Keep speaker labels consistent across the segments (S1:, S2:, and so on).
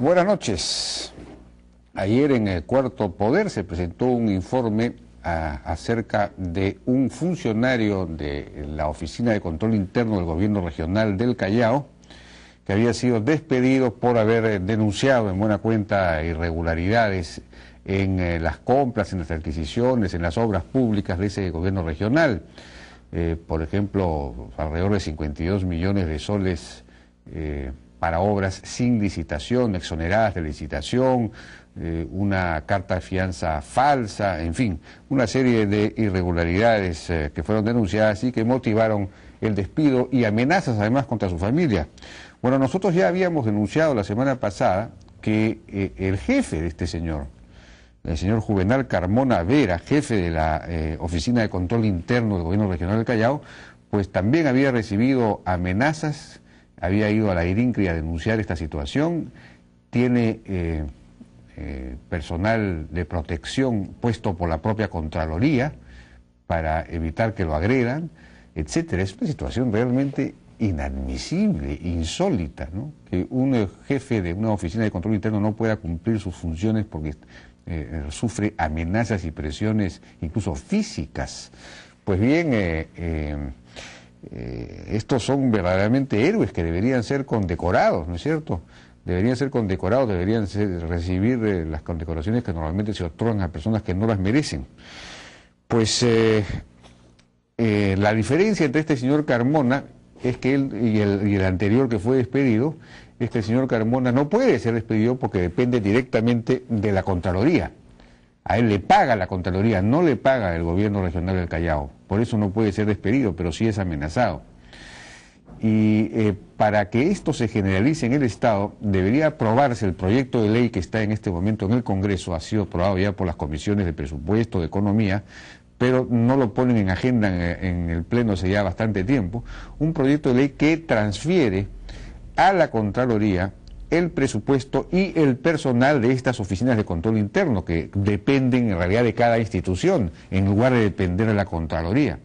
S1: Buenas noches. Ayer en el cuarto poder se presentó un informe ah, acerca de un funcionario de la Oficina de Control Interno del Gobierno Regional del Callao que había sido despedido por haber eh, denunciado en buena cuenta irregularidades en eh, las compras, en las adquisiciones, en las obras públicas de ese gobierno regional. Eh, por ejemplo, alrededor de 52 millones de soles para obras sin licitación, exoneradas de licitación, eh, una carta de fianza falsa, en fin, una serie de irregularidades eh, que fueron denunciadas y que motivaron el despido y amenazas además contra su familia. Bueno, nosotros ya habíamos denunciado la semana pasada que eh, el jefe de este señor, el señor Juvenal Carmona Vera, jefe de la Oficina de Control Interno del Gobierno Regional del Callao, pues también había recibido amenazas había ido a la IRINCRI a denunciar esta situación, tiene eh, eh, personal de protección puesto por la propia Contraloría para evitar que lo agredan, etcétera. Es una situación realmente inadmisible, insólita, ¿no? que un jefe de una oficina de control interno no pueda cumplir sus funciones porque eh, sufre amenazas y presiones incluso físicas. Pues bien, eh, estos son verdaderamente héroes que deberían ser condecorados, ¿no es cierto? Deberían ser condecorados, deberían recibir eh, las condecoraciones que normalmente se otorgan a personas que no las merecen. Pues eh, la diferencia entre este señor Carmona es que él y el, y el anterior que fue despedido, este señor Carmona no puede ser despedido porque depende directamente de la Contraloría. A él le paga la Contraloría, no le paga el gobierno regional del Callao. Por eso no puede ser despedido, pero sí es amenazado. Y eh, para que esto se generalice en el Estado, debería aprobarse el proyecto de ley que está en este momento en el Congreso, ha sido aprobado ya por las comisiones de presupuesto, de economía, pero no lo ponen en agenda en, en el Pleno hace ya bastante tiempo, un proyecto de ley que transfiere a la Contraloría el presupuesto y el personal de estas oficinas de control interno, que dependen en realidad de cada institución, en lugar de depender de la Contraloría.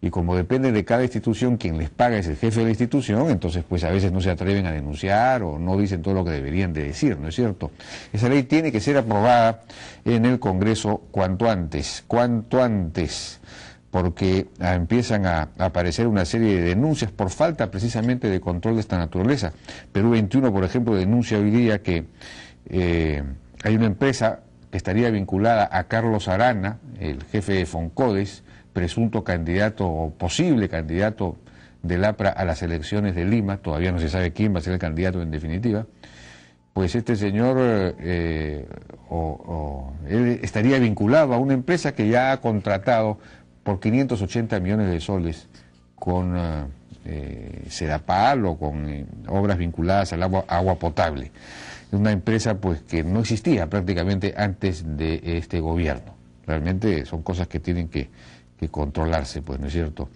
S1: Y como dependen de cada institución, quien les paga es el jefe de la institución, entonces pues a veces no se atreven a denunciar o no dicen todo lo que deberían de decir, ¿no es cierto? Esa ley tiene que ser aprobada en el Congreso cuanto antes, cuanto antes porque ah, empiezan a aparecer una serie de denuncias por falta precisamente de control de esta naturaleza. Perú 21, por ejemplo, denuncia hoy día que eh, hay una empresa que estaría vinculada a Carlos Arana, el jefe de Foncodes, presunto candidato o posible candidato del APRA a las elecciones de Lima, todavía no se sabe quién va a ser el candidato en definitiva, pues este señor eh, o, él estaría vinculado a una empresa que ya ha contratado por 580 millones de soles con eh, eh o con eh, obras vinculadas al agua, agua potable. Una empresa pues que no existía prácticamente antes de este gobierno. Realmente son cosas que tienen que, controlarse, pues, ¿no es cierto?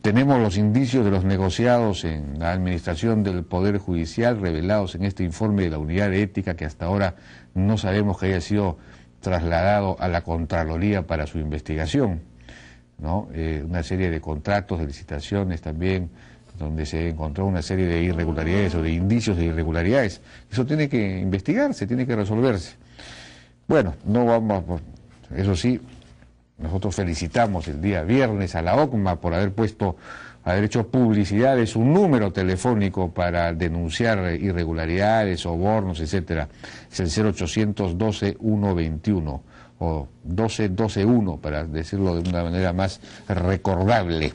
S1: Tenemos los indicios de los negociados en la administración del Poder Judicial revelados en este informe de la Unidad Ética que hasta ahora no sabemos que haya sido trasladado a la Contraloría para su investigación. Eh, una serie de contratos, de licitaciones también, donde se encontró una serie de irregularidades o de indicios de irregularidades. Eso tiene que investigarse, tiene que resolverse. Bueno, no vamos, eso sí, nosotros felicitamos el día viernes a la OCMA por haber puesto, haber hecho publicidad de su número telefónico para denunciar irregularidades, sobornos, etcétera. Es el 0800 121 o 12 para decirlo de una manera más recordable.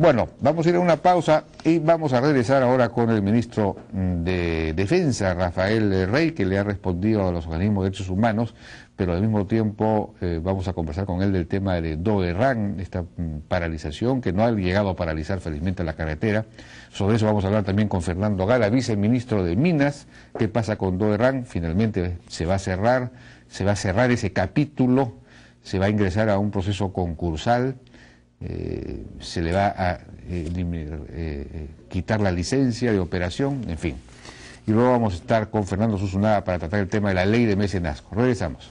S1: Bueno, vamos a ir a una pausa y vamos a regresar ahora con el ministro mm, de Defensa, Rafael Rey, que le ha respondido a los organismos de derechos humanos, pero al mismo tiempo eh, vamos a conversar con él del tema de Doerran, esta mm, paralización que no ha llegado a paralizar felizmente la carretera. Sobre eso vamos a hablar también con Fernando Gala, viceministro de Minas. ¿Qué pasa con Doerran? Finalmente se va a cerrar, se va a cerrar ese capítulo, se va a ingresar a un proceso concursal eh, se le va a eh, eh, quitar la licencia de operación, en fin. Y luego vamos a estar con Fernando Susunada para tratar el tema de la ley de mecenazgo. Regresamos.